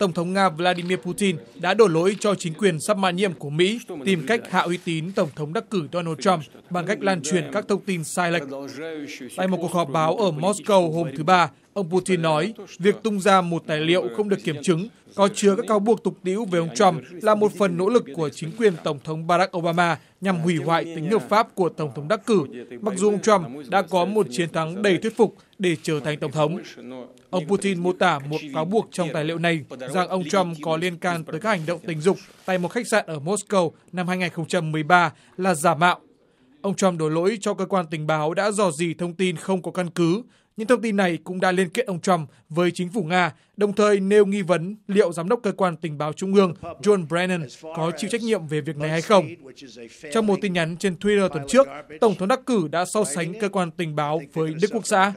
Tổng thống Nga Vladimir Putin đã đổ lỗi cho chính quyền sắp mãn nhiệm của Mỹ tìm cách hạ uy tín Tổng thống đắc cử Donald Trump bằng cách lan truyền các thông tin sai lệch. Tại một cuộc họp báo ở Moscow hôm thứ Ba, Ông Putin nói, việc tung ra một tài liệu không được kiểm chứng có chứa các cáo buộc tục tĩu về ông Trump là một phần nỗ lực của chính quyền Tổng thống Barack Obama nhằm hủy hoại tính hợp pháp của Tổng thống đắc cử, mặc dù ông Trump đã có một chiến thắng đầy thuyết phục để trở thành Tổng thống. Ông Putin mô tả một cáo buộc trong tài liệu này rằng ông Trump có liên can tới các hành động tình dục tại một khách sạn ở Moscow năm 2013 là giả mạo. Ông Trump đổ lỗi cho cơ quan tình báo đã dò dỉ thông tin không có căn cứ những thông tin này cũng đã liên kết ông Trump với chính phủ Nga, đồng thời nêu nghi vấn liệu giám đốc cơ quan tình báo trung ương John Brennan có chịu trách nhiệm về việc này hay không. Trong một tin nhắn trên Twitter tuần trước, Tổng thống đắc cử đã so sánh cơ quan tình báo với Đức Quốc xã.